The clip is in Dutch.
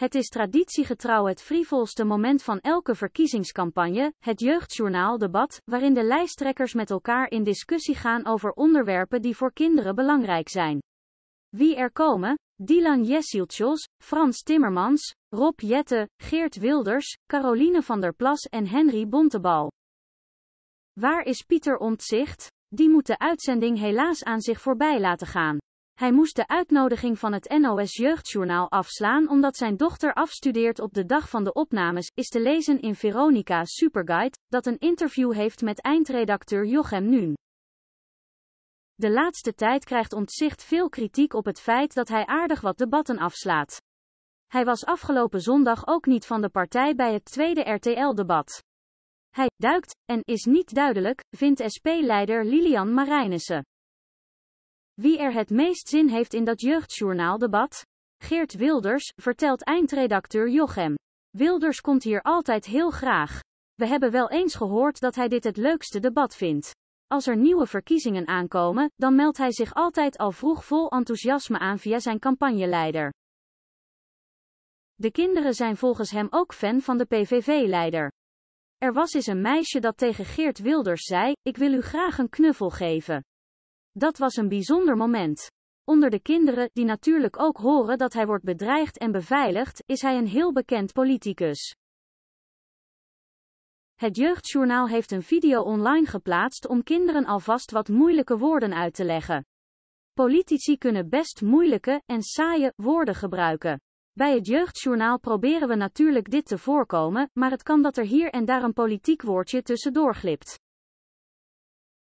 Het is traditiegetrouw het frivolste moment van elke verkiezingscampagne, het jeugdjournaaldebat, waarin de lijsttrekkers met elkaar in discussie gaan over onderwerpen die voor kinderen belangrijk zijn. Wie er komen? Dylan Jessieltjos, Frans Timmermans, Rob Jette, Geert Wilders, Caroline van der Plas en Henry Bontebal. Waar is Pieter Omtzigt? Die moet de uitzending helaas aan zich voorbij laten gaan. Hij moest de uitnodiging van het NOS Jeugdjournaal afslaan omdat zijn dochter afstudeert op de dag van de opnames, is te lezen in Veronica Superguide, dat een interview heeft met eindredacteur Jochem Nuun. De laatste tijd krijgt ontzicht veel kritiek op het feit dat hij aardig wat debatten afslaat. Hij was afgelopen zondag ook niet van de partij bij het tweede RTL-debat. Hij duikt en is niet duidelijk, vindt SP-leider Lilian Marijnissen. Wie er het meest zin heeft in dat jeugdjournaaldebat? Geert Wilders, vertelt eindredacteur Jochem. Wilders komt hier altijd heel graag. We hebben wel eens gehoord dat hij dit het leukste debat vindt. Als er nieuwe verkiezingen aankomen, dan meldt hij zich altijd al vroeg vol enthousiasme aan via zijn campagneleider. De kinderen zijn volgens hem ook fan van de PVV-leider. Er was eens een meisje dat tegen Geert Wilders zei: Ik wil u graag een knuffel geven. Dat was een bijzonder moment. Onder de kinderen, die natuurlijk ook horen dat hij wordt bedreigd en beveiligd, is hij een heel bekend politicus. Het Jeugdjournaal heeft een video online geplaatst om kinderen alvast wat moeilijke woorden uit te leggen. Politici kunnen best moeilijke en saaie woorden gebruiken. Bij het Jeugdjournaal proberen we natuurlijk dit te voorkomen, maar het kan dat er hier en daar een politiek woordje tussendoor glipt.